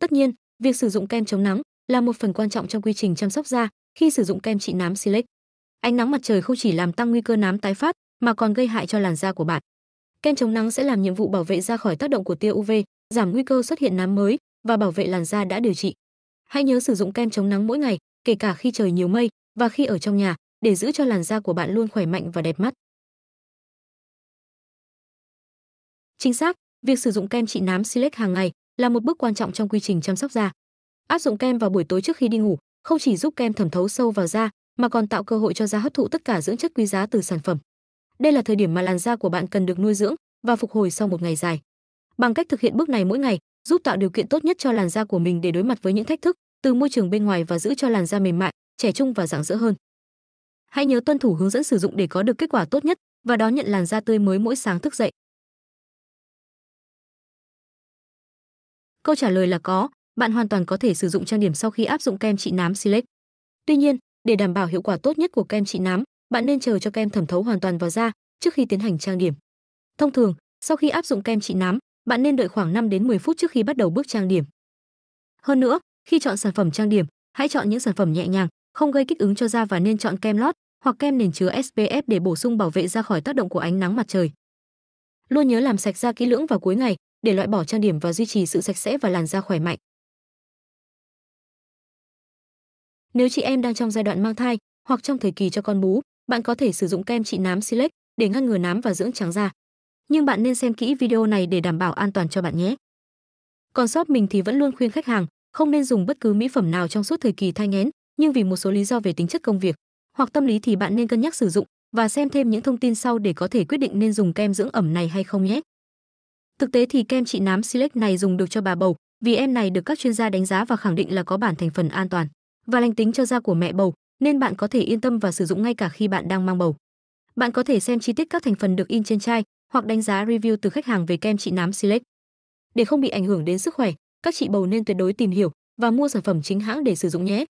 Tất nhiên, việc sử dụng kem chống nắng là một phần quan trọng trong quy trình chăm sóc da khi sử dụng kem trị nám Silex. Ánh nắng mặt trời không chỉ làm tăng nguy cơ nám tái phát mà còn gây hại cho làn da của bạn. Kem chống nắng sẽ làm nhiệm vụ bảo vệ da khỏi tác động của tia UV, giảm nguy cơ xuất hiện nám mới và bảo vệ làn da đã điều trị. Hãy nhớ sử dụng kem chống nắng mỗi ngày, kể cả khi trời nhiều mây và khi ở trong nhà để giữ cho làn da của bạn luôn khỏe mạnh và đẹp mắt. Chính xác, việc sử dụng kem trị nám Silex hàng ngày là một bước quan trọng trong quy trình chăm sóc da. Áp dụng kem vào buổi tối trước khi đi ngủ không chỉ giúp kem thẩm thấu sâu vào da mà còn tạo cơ hội cho da hấp thụ tất cả dưỡng chất quý giá từ sản phẩm. Đây là thời điểm mà làn da của bạn cần được nuôi dưỡng và phục hồi sau một ngày dài. Bằng cách thực hiện bước này mỗi ngày, giúp tạo điều kiện tốt nhất cho làn da của mình để đối mặt với những thách thức từ môi trường bên ngoài và giữ cho làn da mềm mại, trẻ trung và rạng rỡ hơn. Hãy nhớ tuân thủ hướng dẫn sử dụng để có được kết quả tốt nhất và đón nhận làn da tươi mới mỗi sáng thức dậy. Câu trả lời là có, bạn hoàn toàn có thể sử dụng trang điểm sau khi áp dụng kem trị nám Select. Tuy nhiên, để đảm bảo hiệu quả tốt nhất của kem trị nám, bạn nên chờ cho kem thẩm thấu hoàn toàn vào da trước khi tiến hành trang điểm. Thông thường, sau khi áp dụng kem trị nám, bạn nên đợi khoảng 5 đến 10 phút trước khi bắt đầu bước trang điểm. Hơn nữa, khi chọn sản phẩm trang điểm, hãy chọn những sản phẩm nhẹ nhàng, không gây kích ứng cho da và nên chọn kem lót hoặc kem nền chứa SPF để bổ sung bảo vệ da khỏi tác động của ánh nắng mặt trời. Luôn nhớ làm sạch da kỹ lưỡng vào cuối ngày để loại bỏ trang điểm và duy trì sự sạch sẽ và làn da khỏe mạnh. Nếu chị em đang trong giai đoạn mang thai hoặc trong thời kỳ cho con bú, bạn có thể sử dụng kem trị nám Silex để ngăn ngừa nám và dưỡng trắng da. Nhưng bạn nên xem kỹ video này để đảm bảo an toàn cho bạn nhé. Còn shop mình thì vẫn luôn khuyên khách hàng không nên dùng bất cứ mỹ phẩm nào trong suốt thời kỳ thai nghén, nhưng vì một số lý do về tính chất công việc hoặc tâm lý thì bạn nên cân nhắc sử dụng và xem thêm những thông tin sau để có thể quyết định nên dùng kem dưỡng ẩm này hay không nhé. Thực tế thì kem trị nám Silex này dùng được cho bà bầu, vì em này được các chuyên gia đánh giá và khẳng định là có bản thành phần an toàn và lành tính cho da của mẹ bầu, nên bạn có thể yên tâm và sử dụng ngay cả khi bạn đang mang bầu. Bạn có thể xem chi tiết các thành phần được in trên chai hoặc đánh giá review từ khách hàng về kem trị nám Silex. Để không bị ảnh hưởng đến sức khỏe, các chị bầu nên tuyệt đối tìm hiểu và mua sản phẩm chính hãng để sử dụng nhé.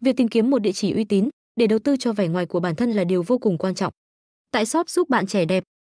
Việc tìm kiếm một địa chỉ uy tín để đầu tư cho vẻ ngoài của bản thân là điều vô cùng quan trọng. Tại shop giúp bạn trẻ đẹp,